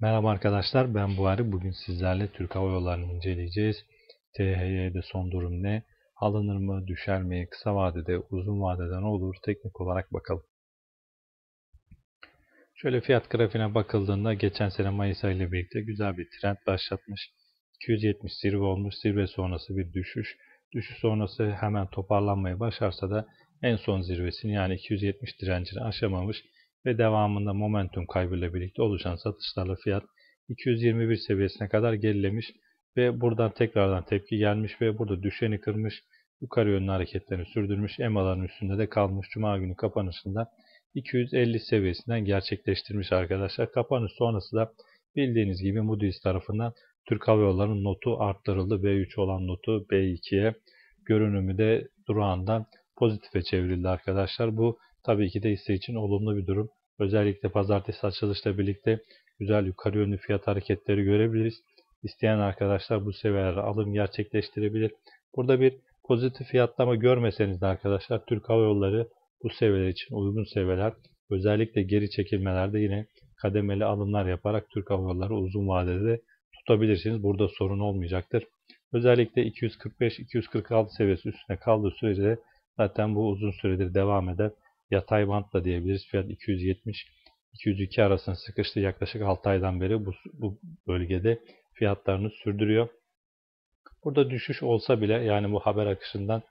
Merhaba arkadaşlar ben Buhari. Bugün sizlerle Türk Hava Yolları'nı inceleyeceğiz. THY'de son durum ne? Alınır mı? Düşer mi? Kısa vadede, uzun vadede ne olur? Teknik olarak bakalım. Şöyle fiyat grafiğine bakıldığında geçen sene Mayıs ayı ile birlikte güzel bir trend başlatmış. 270 zirve olmuş. Zirve sonrası bir düşüş. Düşüş sonrası hemen toparlanmayı başarsa da en son zirvesini yani 270 direncini aşamamış ve devamında momentum kaybıyla birlikte oluşan satışlarla fiyat 221 seviyesine kadar gerilemiş ve buradan tekrardan tepki gelmiş ve burada düşeni kırmış, yukarı yönlü hareketlerini sürdürmüş, EMA'ların üstünde de kalmış. Cuma günü kapanışında 250 seviyesinden gerçekleştirmiş arkadaşlar. Kapanış sonrası da bildiğiniz gibi Moody's tarafından Türk Hava Yolları'nın notu arttırıldı. B3 olan notu B2'ye görünümü de durağından pozitife çevrildi arkadaşlar. Bu tabii ki de hisse için olumlu bir durum. Özellikle pazartesi açılışla birlikte güzel yukarı yönlü fiyat hareketleri görebiliriz. İsteyen arkadaşlar bu seviyelere alım gerçekleştirebilir. Burada bir pozitif fiyatlama görmeseniz de arkadaşlar Türk Hava Yolları bu seviyeler için uygun seviyeler özellikle geri çekilmelerde yine kademeli alımlar yaparak Türk Hava Yolları uzun vadede tutabilirsiniz. Burada sorun olmayacaktır. Özellikle 245-246 seviyesi üstüne kaldığı sürece zaten bu uzun süredir devam eder yatay bant da diyebiliriz. Fiyat 270 202 arasında sıkıştı yaklaşık 6 aydan beri bu, bu bölgede fiyatlarını sürdürüyor. Burada düşüş olsa bile yani bu haber akışından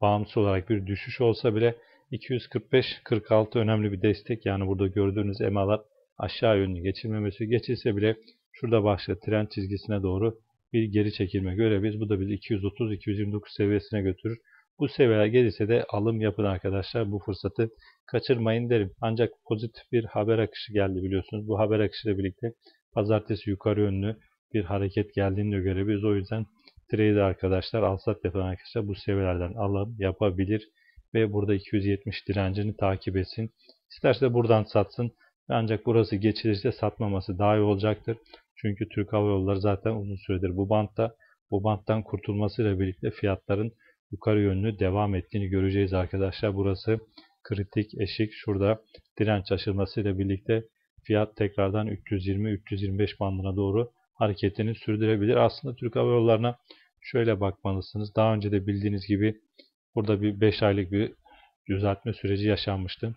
bağımsız olarak bir düşüş olsa bile 245-46 önemli bir destek. Yani burada gördüğünüz emalar aşağı yönlü geçilmemesi geçilse bile şurada başka trend çizgisine doğru bir geri çekilme görebiliriz. Bu da bizi 230-229 seviyesine götürür. Bu seviyeler gelirse de alım yapın arkadaşlar. Bu fırsatı kaçırmayın derim. Ancak pozitif bir haber akışı geldi biliyorsunuz. Bu haber akışıyla birlikte pazartesi yukarı yönlü bir hareket geldiğini de görebiliriz. O yüzden trade arkadaşlar, alsat yapan arkadaşlar bu seviyelerden alım yapabilir ve burada 270 direncini takip etsin. İsterse buradan satsın. Ancak burası geçilirse satmaması daha iyi olacaktır. Çünkü Türk Hava Yolları zaten uzun süredir bu bantta. Bu banttan kurtulmasıyla birlikte fiyatların yukarı yönlü devam ettiğini göreceğiz arkadaşlar. Burası kritik eşik. Şurada direnç aşılmasıyla birlikte fiyat tekrardan 320-325 bandına doğru hareketini sürdürebilir. Aslında Türk Hava Yolları'na şöyle bakmalısınız. Daha önce de bildiğiniz gibi burada bir 5 aylık bir düzeltme süreci yaşanmıştı.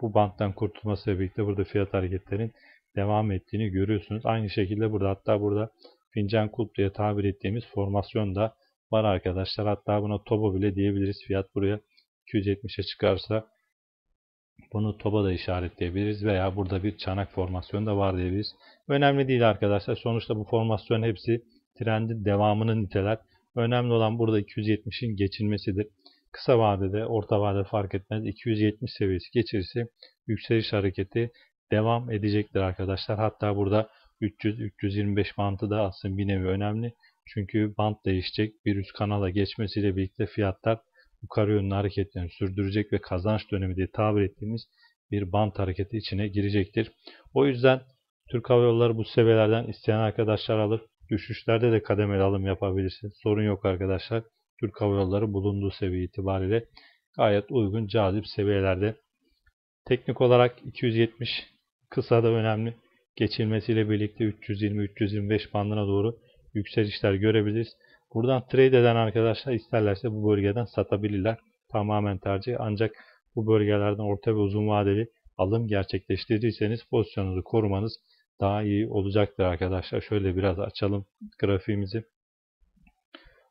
Bu banttan kurtulmasıyla birlikte burada fiyat hareketlerinin devam ettiğini görüyorsunuz. Aynı şekilde burada hatta burada fincan kulp diye tabir ettiğimiz formasyon da var arkadaşlar. Hatta buna Toba bile diyebiliriz. Fiyat buraya 270'e çıkarsa bunu Toba da işaretleyebiliriz veya burada bir çanak formasyonu da var diyebiliriz. Önemli değil arkadaşlar. Sonuçta bu formasyon hepsi trendin devamını niteler. Önemli olan burada 270'in geçilmesidir. Kısa vadede, orta vadede fark etmez. 270 seviyesi geçirirse yükseliş hareketi devam edecektir arkadaşlar. Hatta burada 300-325 mantı da aslında bir nevi önemli. Çünkü band değişecek. Bir üst kanala geçmesiyle birlikte fiyatlar yukarı yönlü hareketlerini sürdürecek ve kazanç dönemi diye tabir ettiğimiz bir band hareketi içine girecektir. O yüzden Türk Hava Yolları bu seviyelerden isteyen arkadaşlar alır. Düşüşlerde de kademeli alım yapabilirsiniz. Sorun yok arkadaşlar. Türk Hava Yolları bulunduğu seviye itibariyle gayet uygun, cazip seviyelerde. Teknik olarak 270 kısa da önemli. Geçilmesiyle birlikte 320-325 bandına doğru yükselişler görebiliriz. Buradan trade eden arkadaşlar isterlerse bu bölgeden satabilirler. Tamamen tercih. Ancak bu bölgelerden orta ve uzun vadeli alım gerçekleştirirseniz pozisyonunuzu korumanız daha iyi olacaktır arkadaşlar. Şöyle biraz açalım grafiğimizi.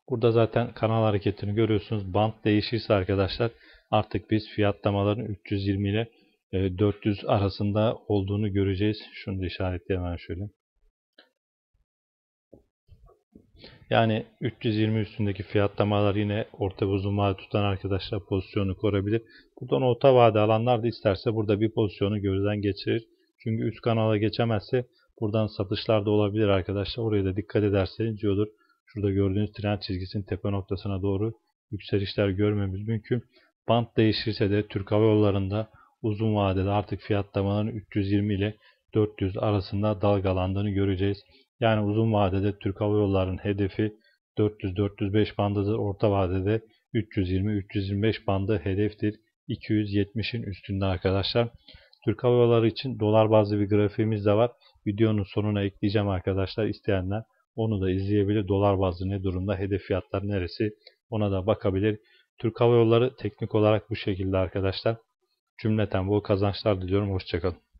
Burada zaten kanal hareketini görüyorsunuz. Band değişirse arkadaşlar artık biz fiyatlamaların 320 ile 400 e, arasında olduğunu göreceğiz. Şunu da işaretleyelim şöyle. Yani 320 üstündeki fiyatlamalar yine orta ve uzun vade tutan arkadaşlar pozisyonu korabilir. Buradan orta vade alanlar da isterse burada bir pozisyonu gözden geçirir. Çünkü üst kanala geçemezse buradan satışlar da olabilir arkadaşlar. Oraya da dikkat ederseniz iyi olur. Şurada gördüğünüz tren çizgisinin tepe noktasına doğru yükselişler görmemiz mümkün. Bant değişirse de Türk Hava Yolları'nda uzun vadede artık fiyatlamaların 320 ile 400 arasında dalgalandığını göreceğiz. Yani uzun vadede Türk Hava Yolları'nın hedefi 400-405 bandıdır. Orta vadede 320-325 bandı hedeftir. 270'in üstünde arkadaşlar. Türk Hava Yolları için dolar bazlı bir grafiğimiz de var. Videonun sonuna ekleyeceğim arkadaşlar. İsteyenler onu da izleyebilir. Dolar bazlı ne durumda, hedef fiyatlar neresi ona da bakabilir. Türk Hava Yolları teknik olarak bu şekilde arkadaşlar. Cümleten bu kazançlar diliyorum. Hoşçakalın.